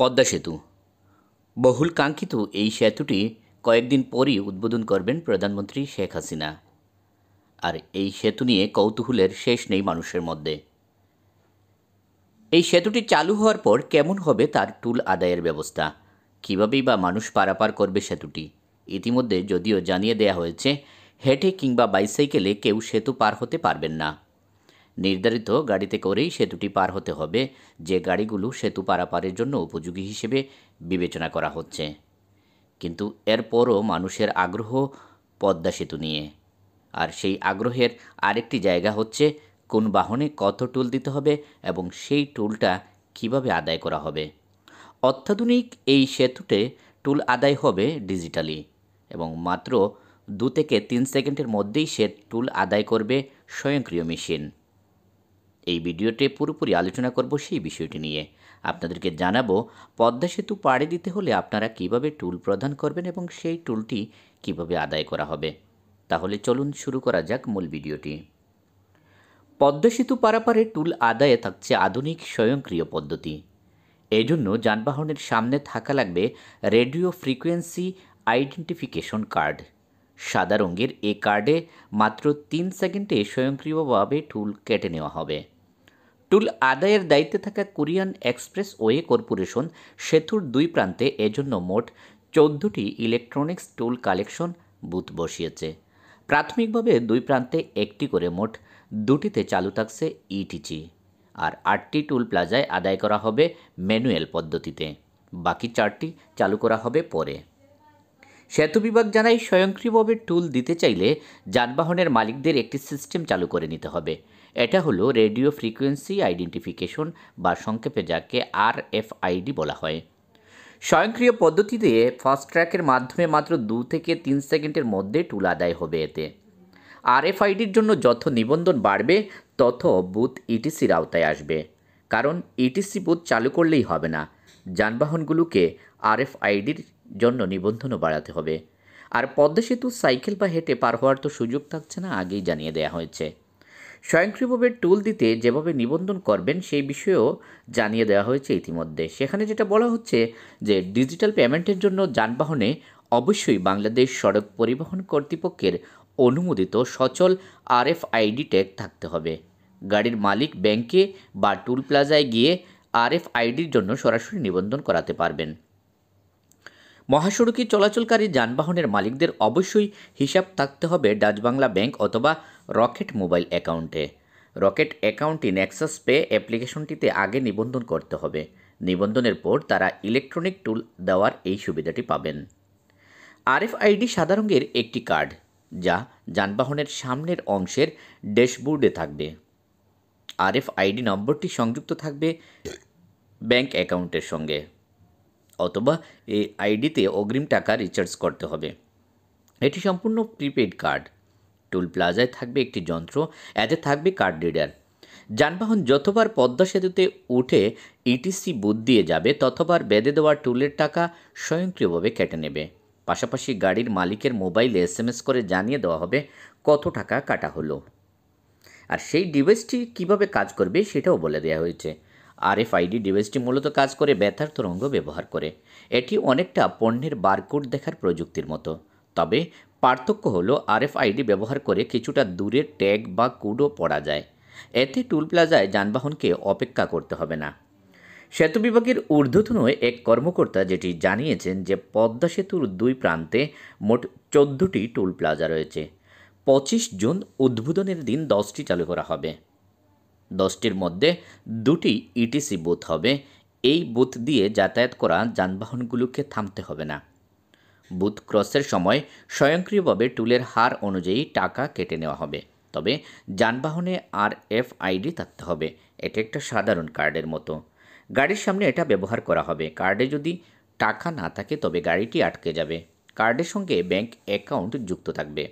পদ্মা সেতু বহুল কাঙ্ক্ষিত এই সেতুটি কয়েকদিন পরই উদ্বোধন করবেন প্রধানমন্ত্রী শেখ হাসিনা আর এই সেতু নিয়ে কৌতূহলের শেষ নেই মানুষের মধ্যে এই সেতুটি চালু হওয়ার পর কেমন হবে তার টুল আদায়ের ব্যবস্থা কীভাবেই বা মানুষ পারাপার করবে সেতুটি ইতিমধ্যে যদিও জানিয়ে দেয়া হয়েছে হেঁটে কিংবা বাইসাইকেলে কেউ সেতু পার হতে পারবেন না নির্ধারিত গাড়িতে করেই সেতুটি পার হতে হবে যে গাড়িগুলো সেতু পারাপারের জন্য উপযোগী হিসেবে বিবেচনা করা হচ্ছে কিন্তু এরপরও মানুষের আগ্রহ পদ্মা সেতু নিয়ে আর সেই আগ্রহের আরেকটি জায়গা হচ্ছে কোন বাহনে কত টুল দিতে হবে এবং সেই টুলটা কিভাবে আদায় করা হবে অত্যাধুনিক এই সেতুতে টুল আদায় হবে ডিজিটালি এবং মাত্র দু থেকে তিন সেকেন্ডের মধ্যেই সে টুল আদায় করবে স্বয়ংক্রিয় মেশিন এই ভিডিওতে পুরোপুরি আলোচনা করব সেই বিষয়টি নিয়ে আপনাদেরকে জানাবো পদ্মা সেতু পাড়ে দিতে হলে আপনারা কিভাবে টুল প্রদান করবেন এবং সেই টুলটি কিভাবে আদায় করা হবে তাহলে চলুন শুরু করা যাক মূল ভিডিওটি পদ্মা সেতু পারাপারে টুল আদায়ে থাকছে আধুনিক স্বয়ংক্রিয় পদ্ধতি এজন্য যানবাহনের সামনে থাকা লাগবে রেডিও ফ্রিকোয়েন্সি আইডেন্টিফিকেশন কার্ড সাদা রঙের এ কার্ডে মাত্র তিন সেকেন্ডে স্বয়ংক্রিয়ভাবে টুল কেটে নেওয়া হবে টুল আদায়ের দায়িত্বে থাকা কোরিয়ান এক্সপ্রেস ওয়ে কর্পোরেশন সেতুর দুই প্রান্তে এজন্য মোট চৌদ্দটি ইলেকট্রনিক্স টুল কালেকশন বুথ বসিয়েছে প্রাথমিকভাবে দুই প্রান্তে একটি করে মোট দুটিতে চালু থাকছে ইটিচি e আর আটটি টুল প্লাজায় আদায় করা হবে ম্যানুয়াল পদ্ধতিতে বাকি চারটি চালু করা হবে পরে সেতু বিভাগ জানায় স্বয়ংক্রিয়ভাবে টুল দিতে চাইলে যানবাহনের মালিকদের একটি সিস্টেম চালু করে নিতে হবে এটা হলো রেডিও ফ্রিকোয়েন্সি আইডেন্টিফিকেশন বা সংক্ষেপে যাকে আর এফ আইডি বলা হয় স্বয়ংক্রিয় পদ্ধতিতে ফাস্ট ট্র্যাকের মাধ্যমে মাত্র দু থেকে তিন সেকেন্ডের মধ্যে টুল আদায় হবে এতে আরএফআইডির জন্য যত নিবন্ধন বাড়বে তত বুথ ইটিসির আওতায় আসবে কারণ ইটিসি বুথ চালু করলেই হবে না যানবাহনগুলোকে আরএফআইডির জন্য নিবন্ধনও বাড়াতে হবে আর পদ্মা সেতু সাইকেল বা হেঁটে পার হওয়ার তো সুযোগ থাকছে না আগেই জানিয়ে দেওয়া হয়েছে স্বয়ংক্রিয়ভাবে টুল দিতে যেভাবে নিবন্ধন করবেন সেই বিষয়েও জানিয়ে দেওয়া হয়েছে ইতিমধ্যে সেখানে যেটা বলা হচ্ছে যে ডিজিটাল পেমেন্টের জন্য যানবাহনে অবশ্যই বাংলাদেশ সড়ক পরিবহন কর্তৃপক্ষের অনুমোদিত সচল আইডি ট্যাগ থাকতে হবে গাড়ির মালিক ব্যাংকে বা টুল প্লাজায় গিয়ে আরএফআইডির জন্য সরাসরি নিবন্ধন করাতে পারবেন মহাসড়কে চলাচলকারী যানবাহনের মালিকদের অবশ্যই হিসাব থাকতে হবে ডাচ বাংলা ব্যাংক অথবা রকেট মোবাইল অ্যাকাউন্টে রকেট অ্যাকাউন্টটি নেক্সাস পে অ্যাপ্লিকেশনটিতে আগে নিবন্ধন করতে হবে নিবন্ধনের পর তারা ইলেকট্রনিক টুল দেওয়ার এই সুবিধাটি পাবেন আরএফআইডি সাদা রঙের একটি কার্ড যা যানবাহনের সামনের অংশের ড্যাশবোর্ডে থাকবে আরএফআইডি নম্বরটি সংযুক্ত থাকবে ব্যাংক অ্যাকাউন্টের সঙ্গে অথবা এই আইডিতে অগ্রিম টাকা রিচার্জ করতে হবে এটি সম্পূর্ণ প্রিপেড কার্ড টুল প্লাজায় থাকবে একটি যন্ত্র এতে থাকবে কার্ড রিডার যানবাহন যতবার পদ্মা সেতুতে উঠে ইটিসি e বুথ দিয়ে যাবে ততবার বেঁধে দেওয়া টুলের টাকা স্বয়ংক্রিয়ভাবে কেটে নেবে পাশাপাশি গাড়ির মালিকের মোবাইলে এসএমএস করে জানিয়ে দেওয়া হবে কত টাকা কাটা হলো আর সেই ডিভাইসটি কিভাবে কাজ করবে সেটাও বলে দেওয়া হয়েছে আরএফআইডি ডিভাইসটি মূলত কাজ করে ব্যথার তরঙ্গ ব্যবহার করে এটি অনেকটা পণ্যের বারকোড দেখার প্রযুক্তির মতো তবে পার্থক্য হলো আরএফআইডি ব্যবহার করে কিছুটা দূরে ট্যাগ বা কুডও পড়া যায় এতে টুল প্লাজায় যানবাহনকে অপেক্ষা করতে হবে না সেতু বিভাগের ঊর্ধ্বতন এক কর্মকর্তা যেটি জানিয়েছেন যে পদ্মা সেতুর দুই প্রান্তে মোট চোদ্দটি টুল প্লাজা রয়েছে পঁচিশ জুন উদ্বোধনের দিন দশটি চালু করা হবে দশটির মধ্যে দুটি ইটিসি বুথ হবে এই বুথ দিয়ে যাতায়াত করা যানবাহনগুলোকে থামতে হবে না বুথ ক্রসের সময় স্বয়ংক্রিয়ভাবে টুলের হার অনুযায়ী টাকা কেটে নেওয়া হবে তবে যানবাহনে আর এফ আইডি থাকতে হবে এটা একটা সাধারণ কার্ডের মতো গাড়ির সামনে এটা ব্যবহার করা হবে কার্ডে যদি টাকা না থাকে তবে গাড়িটি আটকে যাবে কার্ডের সঙ্গে ব্যাংক অ্যাকাউন্ট যুক্ত থাকবে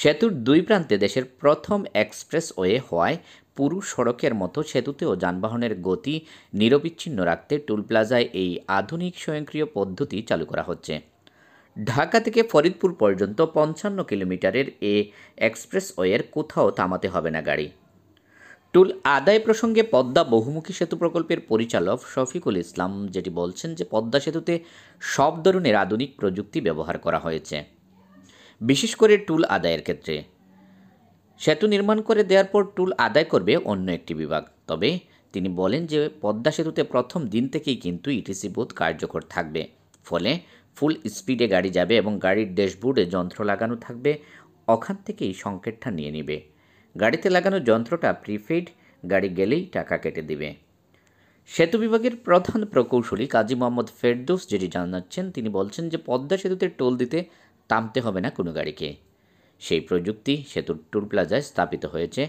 সেতুর দুই প্রান্তে দেশের প্রথম এক্সপ্রেস ওয়ে হওয়ায় পুরু সড়কের মতো সেতুতেও যানবাহনের গতি নিরবিচ্ছিন্ন রাখতে টুল প্লাজায় এই আধুনিক স্বয়ংক্রিয় পদ্ধতি চালু করা হচ্ছে ঢাকা থেকে ফরিদপুর পর্যন্ত পঞ্চান্ন কিলোমিটারের এ এক্সপ্রেসওয়ের কোথাও থামাতে হবে না গাড়ি টুল আদায় প্রসঙ্গে পদ্মা বহুমুখী সেতু প্রকল্পের পরিচালক শফিকুল ইসলাম যেটি বলছেন যে পদ্মা সেতুতে সব ধরনের আধুনিক প্রযুক্তি ব্যবহার করা হয়েছে বিশেষ করে টুল আদায়ের ক্ষেত্রে সেতু নির্মাণ করে দেওয়ার পর টুল আদায় করবে অন্য একটি বিভাগ তবে তিনি বলেন যে পদ্মা সেতুতে প্রথম দিন থেকেই কিন্তু ইটিসি e বুথ কার্যকর থাকবে ফলে ফুল স্পিডে গাড়ি যাবে এবং গাড়ির ড্যাশবোর্ডে যন্ত্র লাগানো থাকবে ওখান থেকেই সংকেতটা নিয়ে নেবে গাড়িতে লাগানো যন্ত্রটা প্রিপেইড গাড়ি গেলেই টাকা কেটে দিবে সেতু বিভাগের প্রধান প্রকৌশলী কাজী মোহাম্মদ ফেরদৌস যেটি জানাচ্ছেন তিনি বলছেন যে পদ্মা সেতুতে টোল দিতে তামতে হবে না কোনো গাড়িকে সেই প্রযুক্তি সেতুর টুল প্লাজায় স্থাপিত হয়েছে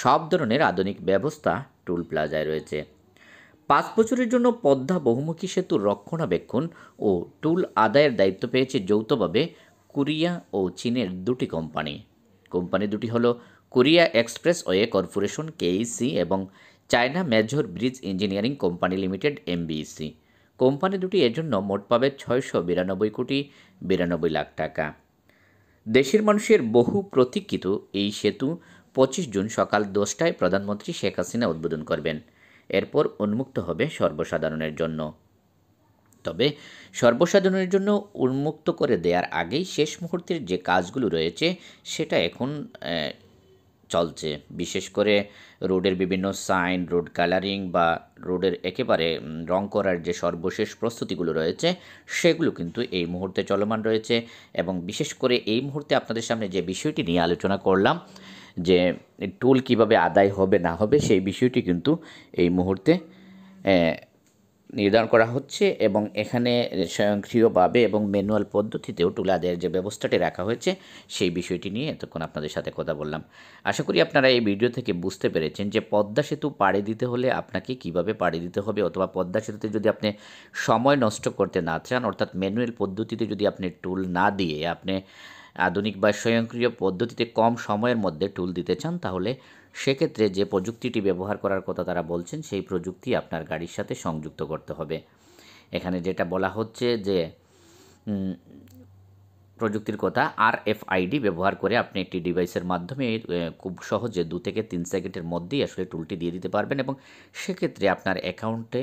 সব ধরনের আধুনিক ব্যবস্থা টুল প্লাজায় রয়েছে পাঁচ বছরের জন্য পদ্মা বহুমুখী সেতুর রক্ষণাবেক্ষণ ও টুল আদায়ের দায়িত্ব পেয়েছে যৌথভাবে কোরিয়া ও চীনের দুটি কোম্পানি কোম্পানি দুটি হল Korea Expressway Corporation KEC এবং China Major Bridge Engineering Company Limited MBC company দুটি এজন্য মোট পাবে ছয়শো বিরানব্বই কোটি বিরানব্বই লাখ টাকা দেশের মানুষের বহু প্রতীক্ষিত এই সেতু পঁচিশ জুন সকাল দশটায় প্রধানমন্ত্রী শেখ হাসিনা উদ্বোধন করবেন এরপর উন্মুক্ত হবে সর্বসাধারণের জন্য তবে সর্বসাধারণের জন্য উন্মুক্ত করে দেওয়ার আগেই শেষ মুহূর্তের যে কাজগুলো রয়েছে সেটা এখন চলছে বিশেষ করে রোডের বিভিন্ন সাইন রোড কালারিং বা রোডের একেবারে রং করার যে সর্বশেষ প্রস্তুতিগুলো রয়েছে সেগুলো কিন্তু এই মুহূর্তে চলমান রয়েছে এবং বিশেষ করে এই মুহূর্তে আপনাদের সামনে যে বিষয়টি নিয়ে আলোচনা করলাম যে টোল কিভাবে আদায় হবে না হবে সেই বিষয়টি কিন্তু এই মুহূর্তে নির্ধারণ করা হচ্ছে এবং এখানে স্বয়ংক্রিয়ভাবে এবং ম্যানুয়াল পদ্ধতিতেও টুলাদের যে ব্যবস্থাটি রাখা হয়েছে সেই বিষয়টি নিয়ে এতক্ষণ আপনাদের সাথে কথা বললাম আশা করি আপনারা এই ভিডিও থেকে বুঝতে পেরেছেন যে পদ্মা সেতু পাড়ে দিতে হলে আপনাকে কিভাবে পাড়ে দিতে হবে অথবা পদ্মা সেতুতে যদি আপনি সময় নষ্ট করতে না চান অর্থাৎ ম্যানুয়াল পদ্ধতিতে যদি আপনি টুল না দিয়ে আপনি আধুনিক বা স্বয়ংক্রিয় পদ্ধতিতে কম সময়ের মধ্যে টুল দিতে চান তাহলে সেক্ষেত্রে যে প্রযুক্তিটি ব্যবহার করার কথা তারা বলছেন সেই প্রযুক্তি আপনার গাড়ির সাথে সংযুক্ত করতে হবে এখানে যেটা বলা হচ্ছে যে প্রযুক্তির কথা আর এফ আইডি ব্যবহার করে আপনি একটি ডিভাইসের মাধ্যমে খুব সহজে দু থেকে তিন সেকেন্ডের মধ্যেই আসলে টুলটি দিয়ে দিতে পারবেন এবং সেক্ষেত্রে আপনার অ্যাকাউন্টে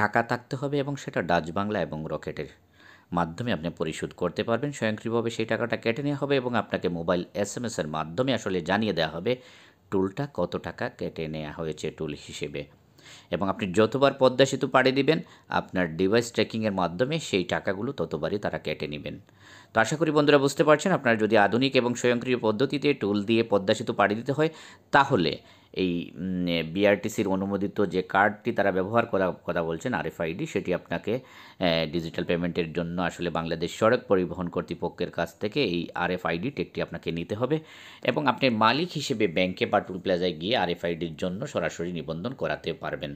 টাকা থাকতে হবে এবং সেটা ডাচ বাংলা এবং রকেটের মাধ্যমে আপনি পরিশোধ করতে পারবেন স্বয়ংক্রিয়ভাবে সেই টাকাটা কেটে নেওয়া হবে এবং আপনাকে মোবাইল এস এম এসের মাধ্যমে আসলে জানিয়ে দেওয়া হবে টুলটা কত টাকা কেটে নেওয়া হয়েছে টুল হিসেবে এবং আপনি যতবার পদ্মা সেতু পাড়ে দিবেন আপনার ডিভাইস ট্র্যাকিংয়ের মাধ্যমে সেই টাকাগুলো ততবারই তারা কেটে নেবেন তো আশা করি বন্ধুরা বুঝতে পারছেন আপনারা যদি আধুনিক এবং স্বয়ংক্রিয় পদ্ধতিতে টুল দিয়ে পদ্মা সেতু পাড়ি দিতে হয় তাহলে এই বিআরটিসির অনুমোদিত যে কার্ডটি তারা ব্যবহার করার কথা বলছেন আরএফআইডি সেটি আপনাকে ডিজিটাল পেমেন্টের জন্য আসলে বাংলাদেশ সড়ক পরিবহন কর্তৃপক্ষের কাছ থেকে এই আর আরএফআইডি টেকটি আপনাকে নিতে হবে এবং আপনি মালিক হিসেবে ব্যাংকে বা টুল প্লাজায় গিয়ে আরএফআইডির জন্য সরাসরি নিবন্ধন করাতে পারবেন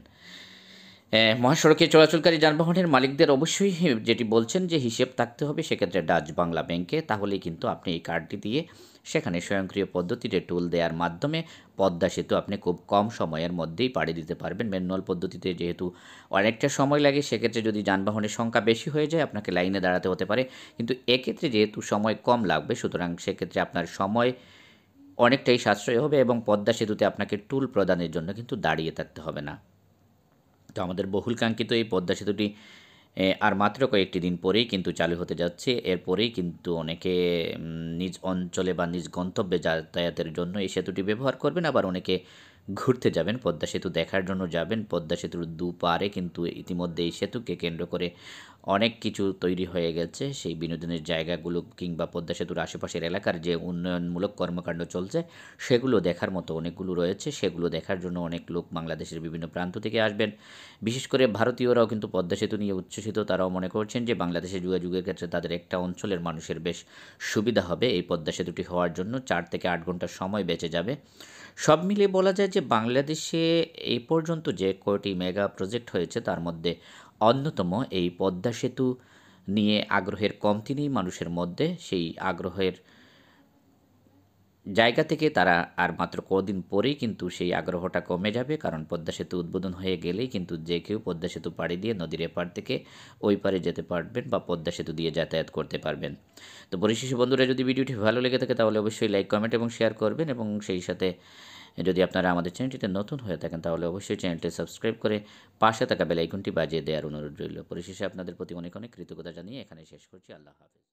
মহাসড়কে চলাচলকারী যানবাহনের মালিকদের অবশ্যই যেটি বলছেন যে হিসেব থাকতে হবে সেক্ষেত্রে ডাচ বাংলা ব্যাংকে তাহলেই কিন্তু আপনি এই কার্ডটি দিয়ে সেখানে স্বয়ংক্রিয় পদ্ধতিতে টুল দেওয়ার মাধ্যমে পদ্মা সেতু আপনি খুব কম সময়ের মধ্যেই পাড়ি দিতে পারবেন ম্যানুয়াল পদ্ধতিতে যেহেতু অনেকটা সময় লাগে সেক্ষেত্রে যদি যানবাহনের সংখ্যা বেশি হয়ে যায় আপনাকে লাইনে দাঁড়াতে হতে পারে কিন্তু এক্ষেত্রে যেহেতু সময় কম লাগবে সুতরাং সেক্ষেত্রে আপনার সময় অনেকটাই সাশ্রয় হবে এবং পদ্মা সেতুতে আপনাকে টুল প্রদানের জন্য কিন্তু দাঁড়িয়ে থাকতে হবে না তো আমাদের বহুল কাঙ্ক্ষিত এই পদ্মা সেতুটি আর মাত্র কয়েকটি দিন পরেই কিন্তু চালু হতে যাচ্ছে এরপরেই কিন্তু অনেকে নিজ অঞ্চলে বা নিজ গন্তব্যে যাতায়াতের জন্য এই সেতুটি ব্যবহার করবেন আবার অনেকে ঘুরতে যাবেন পদ্মা সেতু দেখার জন্য যাবেন পদ্মা সেতুর দুপারে কিন্তু ইতিমধ্যে এই সেতুকে কেন্দ্র করে অনেক কিছু তৈরি হয়ে গেছে সেই বিনোদনের জায়গাগুলো কিংবা পদ্মা সেতুর আশেপাশের এলাকার যে উন্নয়নমূলক কর্মকাণ্ড চলছে সেগুলো দেখার মতো অনেকগুলো রয়েছে সেগুলো দেখার জন্য অনেক লোক বাংলাদেশের বিভিন্ন প্রান্ত থেকে আসবেন বিশেষ করে ভারতীয়রাও কিন্তু পদ্মা সেতু নিয়ে উচ্ছ্বসিত তারাও মনে করছেন যে বাংলাদেশের যোগাযোগের ক্ষেত্রে তাদের একটা অঞ্চলের মানুষের বেশ সুবিধা হবে এই পদ্মা সেতুটি হওয়ার জন্য চার থেকে আট ঘন্টা সময় বেঁচে যাবে সব মিলিয়ে বলা যায় যে বাংলাদেশে এ পর্যন্ত যে কয়টি মেগা প্রজেক্ট হয়েছে তার মধ্যে অন্যতম এই পদ্মা সেতু নিয়ে আগ্রহের কমতি নেই মানুষের মধ্যে সেই আগ্রহের জায়গা থেকে তারা আর মাত্র কদিন পরেই কিন্তু সেই আগ্রহটা কমে যাবে কারণ পদ্মা সেতু উদ্বোধন হয়ে গেলেই কিন্তু যে কেউ পদ্মা সেতু পাড়ি দিয়ে নদীর এপার থেকে ওই পারে যেতে পারবেন বা পদ্মা সেতু দিয়ে যাতায়াত করতে পারবেন তো পরিশেষে বন্ধুরা যদি ভিডিওটি ভালো লেগে থাকে তাহলে অবশ্যই লাইক কমেন্ট এবং শেয়ার করবেন এবং সেই সাথে যদি আপনারা আমাদের চ্যানেলটিতে নতুন হয়ে থাকেন তাহলে অবশ্যই চ্যানেলটি সাবস্ক্রাইব করে পাশে থাকা বেলাইকনটি বাজিয়ে দেওয়ার অনুরোধ রইল পরিশেষে আপনাদের প্রতি অনেক অনেক কৃতজ্ঞতা জানিয়ে এখানে শেষ করছি আল্লাহ হাফিজ